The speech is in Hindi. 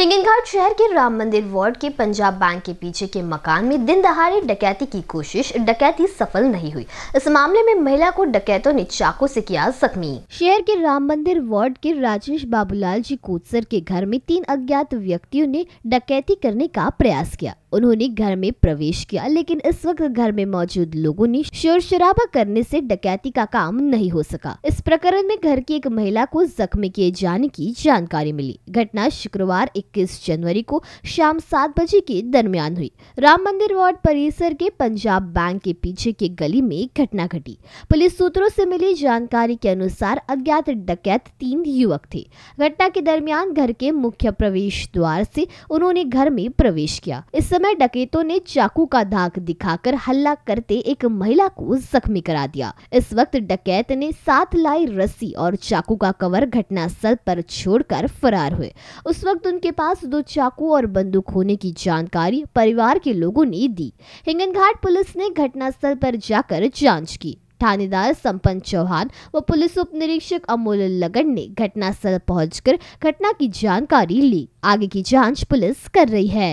हिंगनघाट शहर के राम मंदिर वार्ड के पंजाब बैंक के पीछे के मकान में दिन दहाड़े डकैती की कोशिश डकैती सफल नहीं हुई इस मामले में महिला को डकैतों ने चाकू से किया जख्मी शहर के राम मंदिर वार्ड के राजेश बाबूलाल जी कोतसर के घर में तीन अज्ञात व्यक्तियों ने डकैती करने का प्रयास किया उन्होंने घर में प्रवेश किया लेकिन इस वक्त घर में मौजूद लोगों ने शोर शराबा करने से डकैती का काम नहीं हो सका इस प्रकरण में घर की एक महिला को जख्मी किए जाने की जानकारी मिली घटना शुक्रवार 21 जनवरी को शाम सात बजे के दरमियान हुई राम मंदिर वार्ड परिसर के पंजाब बैंक के पीछे के गली में घटना घटी पुलिस सूत्रों से मिली जानकारी के अनुसार अज्ञात डकैत तीन युवक थे घटना के दरमियान घर के मुख्य प्रवेश द्वार से उन्होंने घर में प्रवेश किया इस समय डकैतों ने चाकू का धाक दिखाकर हल्ला करते एक महिला को जख्मी करा दिया इस वक्त डकैत ने साथ लाई रस्सी और चाकू का कवर घटना स्थल पर छोड़कर फरार हुए उस वक्त उनके पास दो चाकू और बंदूक होने की जानकारी परिवार के लोगों ने दी हिंगनघाट पुलिस ने घटना स्थल पर जाकर जाँच की थानेदार संपन्न चौहान व पुलिस उप निरीक्षक अमोल लगन ने घटनास्थल पहुंचकर घटना की जानकारी ली आगे की जांच पुलिस कर रही है